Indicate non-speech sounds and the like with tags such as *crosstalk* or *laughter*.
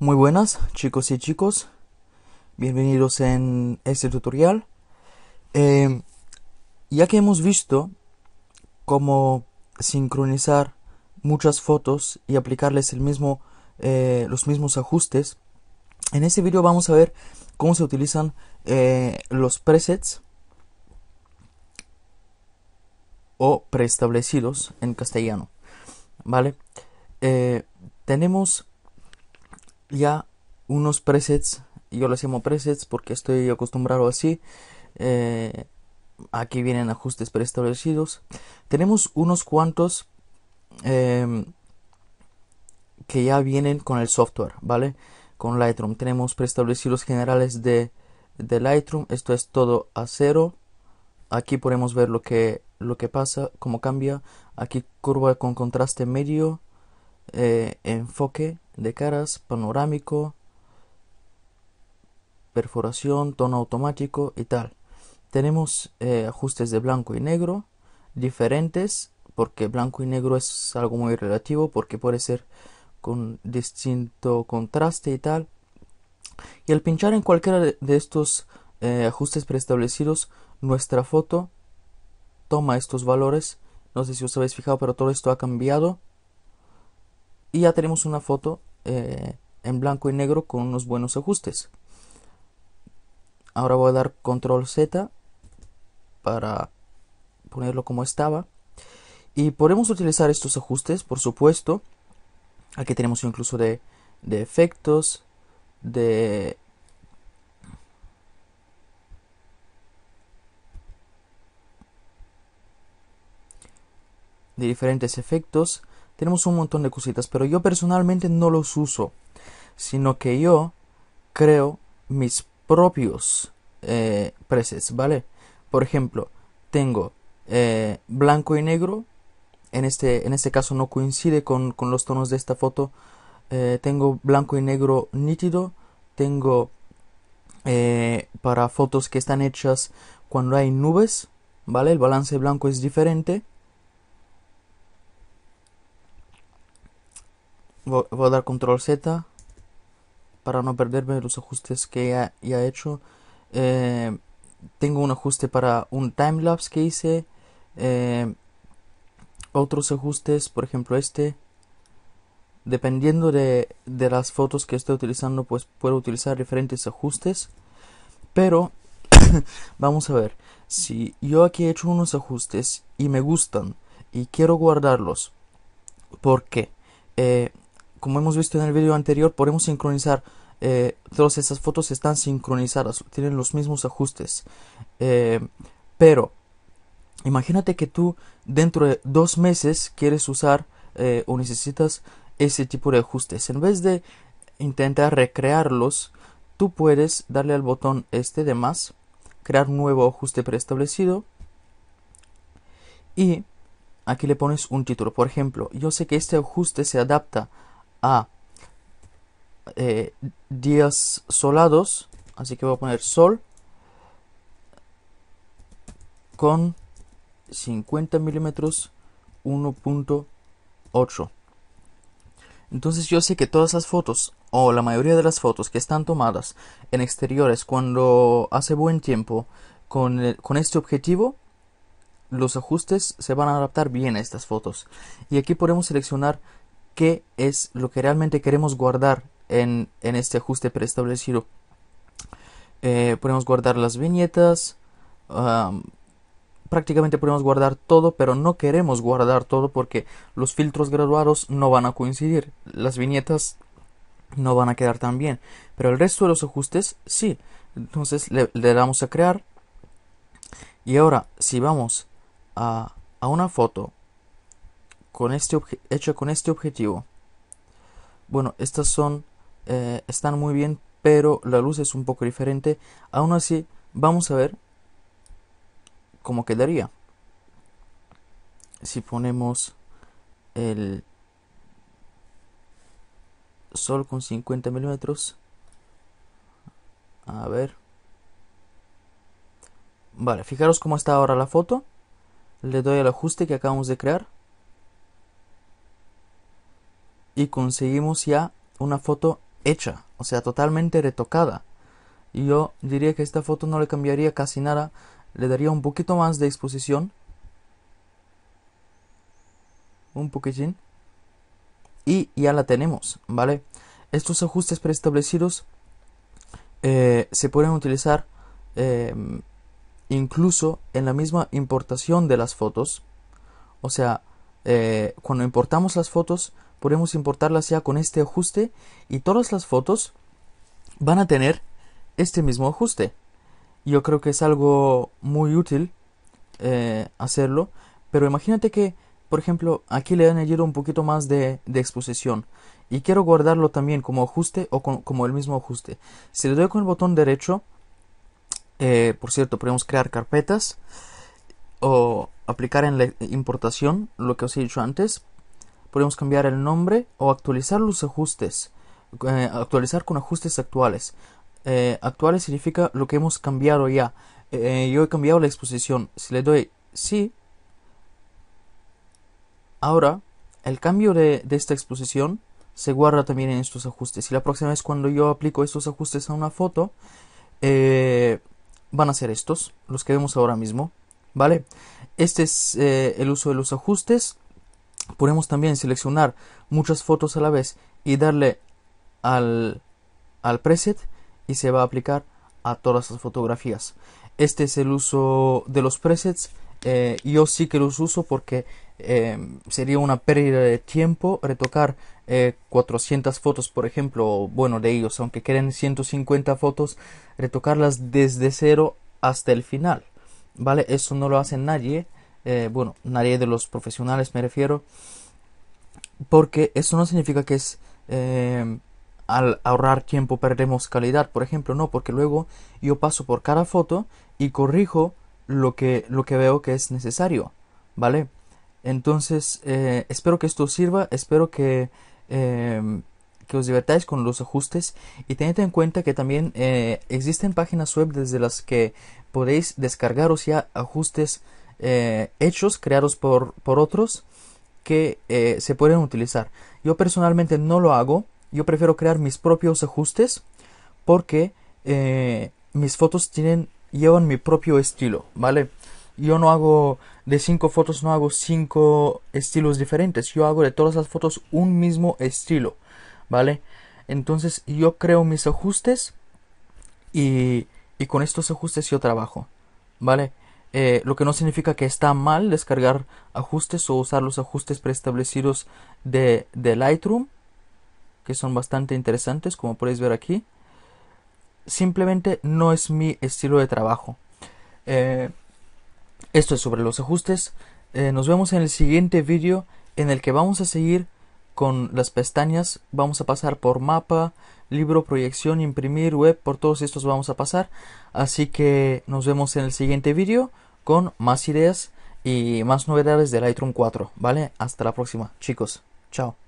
Muy buenas chicos y chicos, bienvenidos en este tutorial. Eh, ya que hemos visto cómo sincronizar muchas fotos y aplicarles el mismo, eh, los mismos ajustes, en este vídeo vamos a ver cómo se utilizan eh, los presets o preestablecidos en castellano. ¿Vale? tenemos ya unos presets, yo los llamo presets porque estoy acostumbrado así. Eh, aquí vienen ajustes preestablecidos. Tenemos unos cuantos em, que ya vienen con el software, ¿vale? Con Lightroom. Tenemos preestablecidos generales de, Lightroom. Esto es todo a cero. Aquí podemos ver lo que, lo que pasa, cómo cambia. Aquí curva con contraste medio, eh, enfoque, de caras, panorámico, perforación, tono automático y tal. Tenemos eh, ajustes de blanco y negro diferentes porque blanco y negro es algo muy relativo porque puede ser con distinto contraste y tal. Y al pinchar en cualquiera de estos eh, ajustes preestablecidos, nuestra foto toma estos valores. No sé si os habéis fijado, pero todo esto ha cambiado y ya tenemos una foto eh, en blanco y negro con unos buenos ajustes ahora voy a dar control z para ponerlo como estaba y podemos utilizar estos ajustes por supuesto aquí tenemos incluso de, de efectos de de diferentes efectos tenemos un montón de cositas, pero yo personalmente no los uso, sino que yo creo mis propios eh, presets, ¿vale? Por ejemplo, tengo eh, blanco y negro, en este, en este caso no coincide con, los tonos de esta foto, eh, tengo blanco y negro nítido, tengo para fotos que están hechas cuando hay nubes, ¿vale? El balance blanco es diferente. voy a dar control Z para no perderme los ajustes que ya, he hecho. Eh, tengo un ajuste para un timelapse que hice. Eh, otros ajustes, por ejemplo este. Dependiendo de, de las fotos que estoy utilizando, pues puedo utilizar diferentes ajustes. Pero *coughs* vamos a ver, si yo aquí he hecho unos ajustes y me gustan y quiero guardarlos, ¿por qué? Eh, como hemos visto en el vídeo anterior, podemos sincronizar. Eh, todas esas fotos están sincronizadas, tienen los mismos ajustes. Eh, pero, imagínate que tú dentro de dos meses quieres usar eh, o necesitas ese tipo de ajustes. En vez de intentar recrearlos, tú puedes darle al botón este de más, crear un nuevo ajuste preestablecido y aquí le pones un título. Por ejemplo, yo sé que este ajuste se adapta a eh, días solados, así que voy a poner sol con 50 milímetros 1.8. Entonces yo sé que todas las fotos, o la mayoría de las fotos que están tomadas en exteriores cuando hace buen tiempo con, con este objetivo, los ajustes se van a adaptar bien a estas fotos. Y aquí podemos seleccionar qué es lo que realmente queremos guardar en, este ajuste preestablecido. Eh, podemos guardar las viñetas, prácticamente podemos guardar todo, pero no queremos guardar todo porque los filtros graduados no van a coincidir, las viñetas no van a quedar tan bien, pero el resto de los ajustes sí. Entonces le, damos a crear y ahora si vamos a una foto con este hecha con este objetivo. Bueno, estas son eh, están muy bien, pero la luz es un poco diferente. Aún así, vamos a ver cómo quedaría. Si ponemos el sol con 50 milímetros. A ver. Vale, fijaros cómo está ahora la foto. Le doy al ajuste que acabamos de crear y conseguimos ya una foto hecha, o sea, totalmente retocada. Y yo diría que esta foto no le cambiaría casi nada, le daría un poquito más de exposición. Un poquitín. Y ya la tenemos, ¿vale? Estos ajustes preestablecidos eh, se pueden utilizar em, incluso en la misma importación de las fotos. O sea, eh, cuando importamos las fotos, podemos importarlas ya con este ajuste y todas las fotos van a tener este mismo ajuste. Yo creo que es algo muy útil eh, hacerlo, pero imagínate que, por ejemplo, aquí le he añadido un poquito más de, exposición y quiero guardarlo también como ajuste o como el mismo ajuste. Si le doy con el botón derecho, eh, por cierto, podemos crear carpetas o aplicar en la importación, lo que os he dicho antes, podemos cambiar el nombre o actualizar los ajustes, eh, actualizar con ajustes actuales. Eh, actuales significa lo que hemos cambiado ya. Eh, yo he cambiado la exposición. Si le doy sí, ahora el cambio de, esta exposición se guarda también en estos ajustes. Y la próxima vez cuando yo aplico estos ajustes a una foto, van a ser estos, los que vemos ahora mismo. ¿Vale? Este es el uso de los ajustes. Podemos también seleccionar muchas fotos a la vez y darle al, al preset y se va a aplicar a todas las fotografías. Este es el uso de los presets. Eh, yo sí que los uso porque em, sería una pérdida de tiempo retocar 400 eh, fotos, por ejemplo, bueno, de ellos, aunque queden 150 fotos, retocarlas desde cero hasta el final. ¿Vale? Eso no lo hace nadie. Eh, bueno, nadie de los profesionales me refiero, porque eso no significa que es em, al ahorrar tiempo perdemos calidad, por ejemplo, no, porque luego yo paso por cada foto y corrijo lo que, lo que veo que es necesario, ¿vale? Entonces, eh, espero que esto os sirva, espero que, em, que os divertáis con los ajustes y tened en cuenta que también eh, existen páginas web desde las que podéis descargaros ya ajustes eh, hechos creados por, por otros que eh, se pueden utilizar. Yo personalmente no lo hago, yo prefiero crear mis propios ajustes porque eh, mis fotos tienen, llevan mi propio estilo, ¿vale? Yo no hago de cinco fotos, no hago cinco estilos diferentes, yo hago de todas las fotos un mismo estilo, ¿vale? Entonces yo creo mis ajustes y, y con estos ajustes yo trabajo, ¿vale? Eh, lo que no significa que está mal descargar ajustes o usar los ajustes preestablecidos de, de Lightroom, que son bastante interesantes, como podéis ver aquí. Simplemente no es mi estilo de trabajo. Eh, esto es sobre los ajustes. Eh, nos vemos en el siguiente vídeo en el que vamos a seguir con las pestañas. Vamos a pasar por mapa, libro, proyección, imprimir, web, por todos estos vamos a pasar. Así que nos vemos en el siguiente vídeo con más ideas y más novedades de Lightroom 4, ¿vale? Hasta la próxima, chicos. Chao.